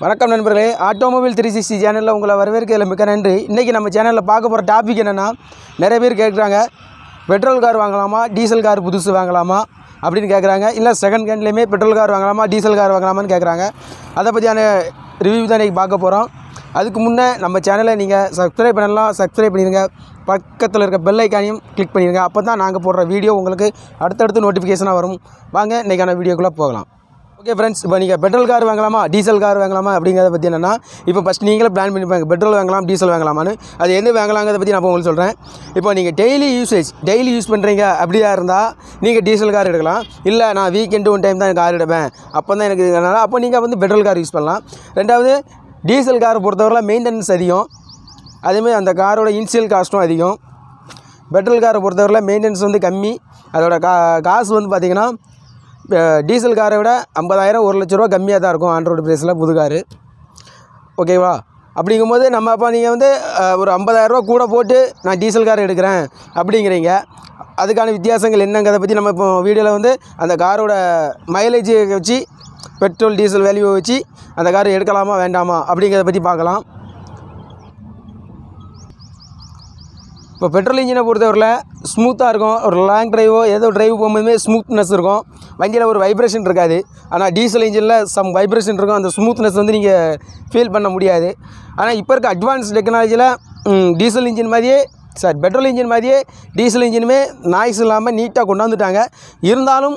வணக்கம் நண்பர்களே automobile three sixty சேனலில் உங்களை வரவேற்கிறதுல மிக்க நன்றி இன்றைக்கி நம்ம சேனலில் பார்க்க போகிற டாபிக் என்னென்னா நிறைய பேர் கேட்குறாங்க பெட்ரோல் கார் வாங்கலாமா டீசல் கார் புதுசு வாங்கலாமா அப்படின்னு கேட்குறாங்க இல்லை செகண்ட் ஹேண்ட்லேயுமே பெட்ரோல் கார் வாங்கலாமா டீசல் கார் வாங்கலாமான்னு கேட்குறாங்க அதை பற்றியான ரிவ்யூ தான் இன்றைக்கி பார்க்க போகிறோம் அதுக்கு முன்னே நம்ம சேனலை நீங்கள் சப்ஸ்கிரைப் பண்ணலாம் சப்ஸ்கிரைப் பண்ணிடுங்க பக்கத்தில் இருக்க பெல் ஐக்கானையும் கிளிக் பண்ணிடுங்க அப்போ தான் நாங்கள் போடுற வீடியோ உங்களுக்கு அடுத்தடுத்து நோட்டிஃபிகேஷனாக வரும் வாங்க இன்றைக்கான வீடியோக்குள்ளே போகலாம் ஓகே ஃப்ரெண்ட்ஸ் இப்போ நீங்கள் பெட்ரோல் கார் வாங்கலாமா டீசல் கார் வாங்கலாமா அப்படிங்கிறத பற்றி என்னென்னா இப்போ ஃபஸ்ட் நீங்களே பிளான் பண்ணிப்பாங்க பெட்ரோல் வாங்கலாம் டீசல் வாங்கலாமான்னு அது எந்த வாங்கலாங்கிறத பற்றி நான் உங்களுக்கு சொல்கிறேன் இப்போ நீங்கள் டெய்லி யூசேஜ் டெய்லி யூஸ் பண்ணுறீங்க அப்படியா இருந்தால் நீங்கள் டீசல் கார் எடுக்கலாம் இல்லை நான் வீக்கெண்டு ஒன் டைம் தான் கார் எடுப்பேன் அப்போ தான் எனக்கு அதனால் அப்போ நீங்கள் வந்து பெட்ரோல் கார் யூஸ் பண்ணலாம் ரெண்டாவது டீசல் காரை பொறுத்தவரை மெயின்டெனன்ஸ் அதிகம் அதேமாதிரி அந்த காரோட இன்சியல் காஸ்ட்டும் அதிகம் பெட்ரோல் காரை பொறுத்தவரை மெயின்டெனன்ஸ் வந்து கம்மி அதோட கா காசு வந்து பார்த்திங்கன்னா டீசல் காரை விட ஐம்பதாயிரம் ஒரு லட்ச ரூபா கம்மியாக தான் இருக்கும் ஆண்ட்ரோடு ப்ரைஸில் புது காரு ஓகேவா அப்படிங்கும்போது நம்ம அப்போ நீங்கள் வந்து ஒரு ஐம்பதாயிரரூவா கூட போட்டு நான் டீசல் கார் எடுக்கிறேன் அப்படிங்கிறீங்க அதுக்கான வித்தியாசங்கள் என்னங்கிறத பற்றி நம்ம இப்போ வீடியோவில் வந்து அந்த காரோட மைலேஜ் வச்சு பெட்ரோல் டீசல் வேல்யூவை வச்சு அந்த கார் எடுக்கலாமா வேண்டாமா அப்படிங்கிறத பற்றி பார்க்கலாம் இப்போ பெட்ரோல் இன்ஜினை பொறுத்தவரையில் ஸ்மூத்தாக இருக்கும் ஒரு லாங் ட்ரைவோ ஏதோ ட்ரைவ் போகும்போதுமே ஸ்மூத்னஸ் இருக்கும் வண்டியில் ஒரு வைப்ரேஷன் இருக்காது ஆனால் டீசல் இன்ஜினில் சம் வைப்ரேஷன் இருக்கும் அந்த ஸ்மூத்னஸ் வந்து நீங்கள் ஃபீல் பண்ண முடியாது ஆனால் இப்போ இருக்க அட்வான்ஸ் டெக்னாலஜியில் டீசல் இன்ஜின் மாதிரியே சார் பெட்ரோல் இன்ஜின் மாதிரியே டீசல் இன்ஜினுமே நாய்ஸ் இல்லாமல் நீட்டாக கொண்டாந்துட்டாங்க இருந்தாலும்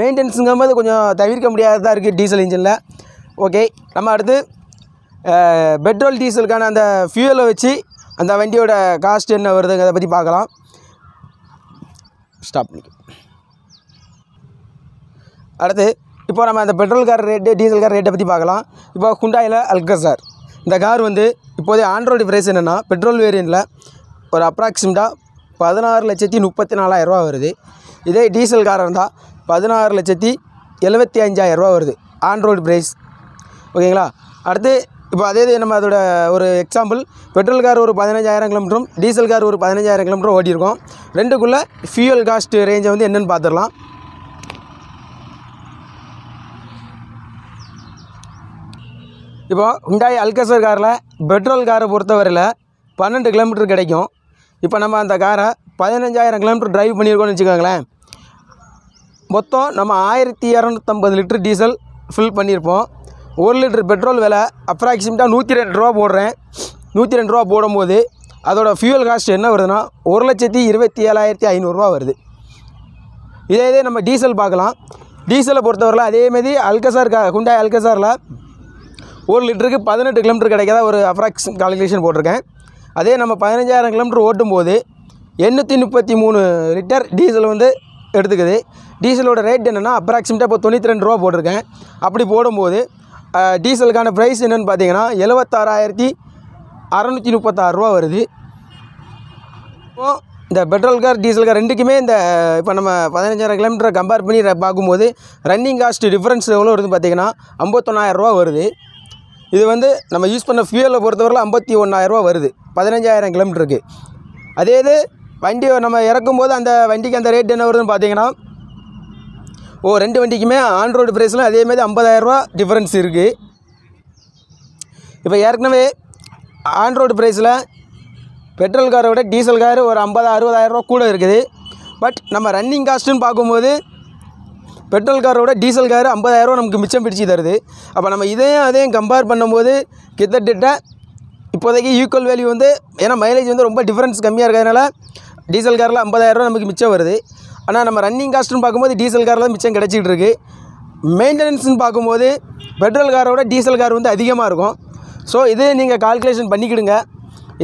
மெயின்டெனன்ஸுங்கும் போது கொஞ்சம் தவிர்க்க முடியாததாக இருக்குது டீசல் இன்ஜினில் ஓகே நம்ம அடுத்து பெட்ரோல் டீசலுக்கான அந்த ஃபியூவலை வச்சு அந்த வண்டியோட காஸ்ட் என்ன வருதுங்க அதை பற்றி பார்க்கலாம் ஸ்டாப் பண்ணிக்க அடுத்து இப்போ நம்ம அந்த petrol car rate diesel car ரேட்டை பற்றி பார்க்கலாம் இப்போ குண்டாயில் அல்கசார் இந்த கார் வந்து இப்போதே ஆண்ட்ராய்டு ப்ரைஸ் என்னென்னா பெட்ரோல் வேரியண்ட்டில் ஒரு அப்ராக்சிமேட்டாக பதினாறு லட்சத்தி முப்பத்தி நாலாயிரரூவா வருது இதே டீசல் காராக இருந்தால் பதினாறு லட்சத்தி எழுபத்தி அஞ்சாயிரரூவா வருது ஆண்ட்ராய்டு ப்ரைஸ் ஓகேங்களா அடுத்து இப்போ அதே இது நம்ம அதோட ஒரு எக்ஸாம்பிள் பெட்ரோல் கார் ஒரு பதினஞ்சாயிரம் கிலோமீட்டரும் டீசல் கார் ஒரு பதினஞ்சாயிரம் கிலோமீட்டரும் ஓட்டியிருக்கோம் ரெண்டுக்குள்ளே ஃபியூயல் காஸ்ட் ரேஞ்சை வந்து என்னென்னு பார்த்துடலாம் இப்போது ஹுண்டாய் அல்கசர் காரில் பெட்ரோல் காரை பொறுத்தவரையில் பன்னெண்டு கிலோமீட்டர் கிடைக்கும் இப்போ நம்ம அந்த காரை பதினஞ்சாயிரம் கிலோமீட்டர் ட்ரைவ் பண்ணியிருக்கோம்னு வச்சுக்கோங்களேன் மொத்தம் நம்ம ஆயிரத்தி இரநூத்தம்பது லிட்ரு டீசல் ஃபில் பண்ணியிருப்போம் ஒரு லிட்டர் பெட்ரோல் விலை அப்ராக்சிமேட்டாக நூற்றி ரெண்டு ரூபா போடுறேன் நூற்றி ரெண்டு ரூபா போடும்போது அதோடய ஃபியூவல் காஸ்ட் என்ன வருதுன்னா ஒரு லட்சத்தி இருபத்தி ஏழாயிரத்தி ஐநூறுரூவா வருது இதே இதே நம்ம டீசல் பார்க்கலாம் டீசலை பொறுத்தவரையில் அதேமாதிரி அல்கசார் கா குண்டாய் அல்கசாரில் ஒரு லிட்டருக்கு பதினெட்டு கிலோமீட்டர் கிடைக்காத ஒரு அப்ராக்ஸ் கால்குலேஷன் போட்டிருக்கேன் அதே நம்ம பதினஞ்சாயிரம் கிலோமீட்டர் ஓட்டும்போது எண்ணூற்றி முப்பத்தி மூணு லிட்டர் டீசல் வந்து எடுத்துக்குது டீசலோட ரேட் என்னென்னா அப்ராக்சிமேட்டாக இப்போ தொண்ணூற்றி ரெண்டு ரூபா போட்டிருக்கேன் அப்படி போடும்போது டீசலுக்கான ப்ரைஸ் என்னென்னு பார்த்தீங்கன்னா எழுபத்தாறாயிரத்தி அறநூற்றி முப்பத்தாறுரூவா வருது இப்போ இந்த பெட்ரோல் கார் டீசல் கார் ரெண்டுக்குமே இந்த இப்போ நம்ம பதினஞ்சாயிரம் கிலோமீட்டரை கம்பேர் பண்ணி பார்க்கும்போது ரன்னிங் காஸ்ட் டிஃப்ரென்ஸ் எவ்வளோ வருதுன்னு பார்த்தீங்கன்னா ஐம்பத்தொன்னாயிரரூவா வருது இது வந்து நம்ம யூஸ் பண்ண ஃபியூலை பொறுத்தவரை ஐம்பத்தி ஒன்றாயிரரூவா வருது பதினஞ்சாயிரம் கிலோமீட்டருக்கு அதே இது வண்டி நம்ம இறக்கும்போது அந்த வண்டிக்கு அந்த ரேட் என்ன வருதுன்னு பார்த்தீங்கன்னா ஓ ரெண்டு வண்டிக்குமே ஆண்ட்ராய்டு ப்ரைஸ்லாம் அதேமாதிரி ஐம்பதாயிரரூவா டிஃப்ரென்ஸ் இருக்குது இப்போ ஏற்கனவே ஆண்ட்ராய்டு ப்ரைஸில் பெட்ரோல் காரை விட டீசல் கார் ஒரு ஐம்பது அறுபதாயிரரூவா கூட இருக்குது பட் நம்ம ரன்னிங் காஸ்ட்டுன்னு பார்க்கும்போது பெட்ரோல் காரை விட டீசல் கார் ஐம்பதாயிரரூவா நமக்கு மிச்சம் பிடிச்சி தருது அப்போ நம்ம இதையும் அதையும் கம்பேர் பண்ணும்போது கிட்டத்தட்ட இப்போதைக்கு ஈக்குவல் வேல்யூ வந்து ஏன்னா மைலேஜ் வந்து ரொம்ப டிஃப்ரென்ஸ் கம்மியாக இருக்கிறதுனால டீசல் காரில் ஐம்பதாயிரரூவா நமக்கு மிச்சம் வருது ஆனால் நம்ம ரன்னிங் காஸ்ட்டுன்னு பார்க்கும்போது டீசல் காரில் தான் மிச்சம் கிடச்சிக்கிட்டு இருக்குது மெயின்டெனன்ஸ்னு பார்க்கும்போது பெட்ரோல் காரோட டீசல் கார் வந்து அதிகமாக இருக்கும் ஸோ இது நீங்கள் கால்குலேஷன் பண்ணிக்கிடுங்க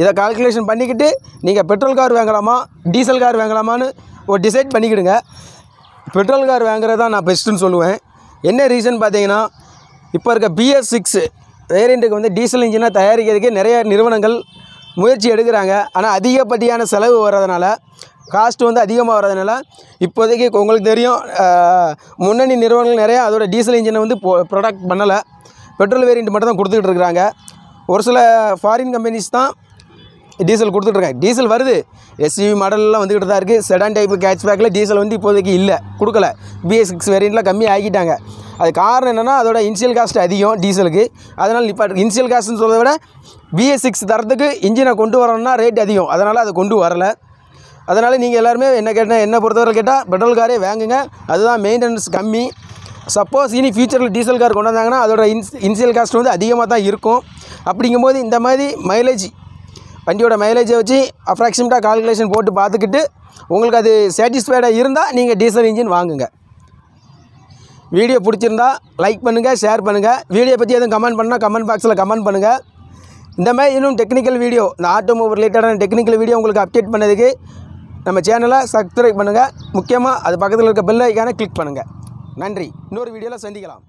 இதை கால்குலேஷன் பண்ணிக்கிட்டு நீங்கள் பெட்ரோல் கார் வாங்கலாமா டீசல் கார் வாங்கலாமான்னு ஒரு டிசைட் பண்ணிக்கிடுங்க பெட்ரோல் கார் வாங்குறது தான் நான் பெஸ்ட்டுன்னு சொல்லுவேன் என்ன ரீசன் பார்த்தீங்கன்னா இப்போ இருக்க பிஎஸ் சிக்ஸு வேரியண்ட்டுக்கு வந்து டீசல் இன்ஜினாக தயாரிக்கிறதுக்கு நிறைய நிறுவனங்கள் முயற்சி எடுக்கிறாங்க ஆனால் அதிகப்படியான செலவு வர்றதுனால காஸ்ட் வந்து அதிகமாக வர்றதுனால இப்போதைக்கு உங்களுக்கு தெரியும் முன்னணி நிறுவனங்கள் நிறையா அதோட டீசல் இன்ஜினை வந்து ப்ரொடக்ட் பண்ணலை பெட்ரோல் வேரியண்ட் மட்டும் தான் கொடுத்துக்கிட்டு இருக்கிறாங்க ஒரு சில ஃபாரின் கம்பெனிஸ் தான் டீசல் கொடுத்துட்ருக்காங்க டீசல் வருது எஸ்யூவி மாடல்லாம் வந்துக்கிட்டு தான் இருக்குது செடான் டைப்பு கேட்ச் பேக்கில் டீசல் வந்து இப்போதைக்கு இல்லை கொடுக்கல பிஎஸ் சிக்ஸ் வேரியண்ட்டில் கம்மி ஆகிட்டாங்க அது காரணம் என்னென்னா அதோட இன்சியல் காஸ்ட் அதிகம் டீசலுக்கு அதனால் இப்போ இன்சியல் காஸ்ட்னு சொல்கிறத விட பிஎஸ் சிக்ஸ் தரத்துக்கு இன்ஜினை கொண்டு வரணும்னா ரேட் அதிகம் அதனால் அதை கொண்டு வரலை அதனால் நீங்கள் எல்லாருமே என்ன கேட்டால் என்ன பொறுத்தவரை கேட்டால் பெட்ரோல் காரே வாங்குங்க அதுதான் மெயின்டெனன்ஸ் கம்மி சப்போஸ் இனி ஃபியூச்சரில் டீசல் கார் கொண்டு வந்தாங்கன்னா அதோட இன்ஸ் இன்சியல் காஸ்ட் வந்து அதிகமாக தான் இருக்கும் அப்படிங்கும்போது இந்த மாதிரி மைலேஜ் வண்டியோட மைலேஜை வச்சு அப்ராக்சிமேட்டாக கால்குலேஷன் போட்டு பார்த்துக்கிட்டு உங்களுக்கு அது சாட்டிஸ்ஃபைடாக இருந்தால் நீங்கள் டீசல் இன்ஜின் வாங்குங்க வீடியோ பிடிச்சிருந்தா லைக் பண்ணுங்கள் ஷேர் பண்ணுங்கள் வீடியோ பற்றி எதுவும் கமெண்ட் பண்ணால் கமெண்ட் பாக்ஸில் கமெண்ட் பண்ணுங்கள் இந்த மாதிரி இன்னும் டெக்னிக்கல் வீடியோ இந்த ஆட்டோமோ ரிலேட்டடான டெக்னிக்கல் வீடியோ உங்களுக்கு அப்டேட் பண்ணதுக்கு நம்ம சேனலை சப்ஸ்கிரைப் பண்ணுங்கள் முக்கியமாக அது பக்கத்தில் இருக்க பெல் ஐக்கானை கிளிக் பண்ணுங்கள் நன்றி இன்னொரு வீடியோவில் சந்திக்கலாம்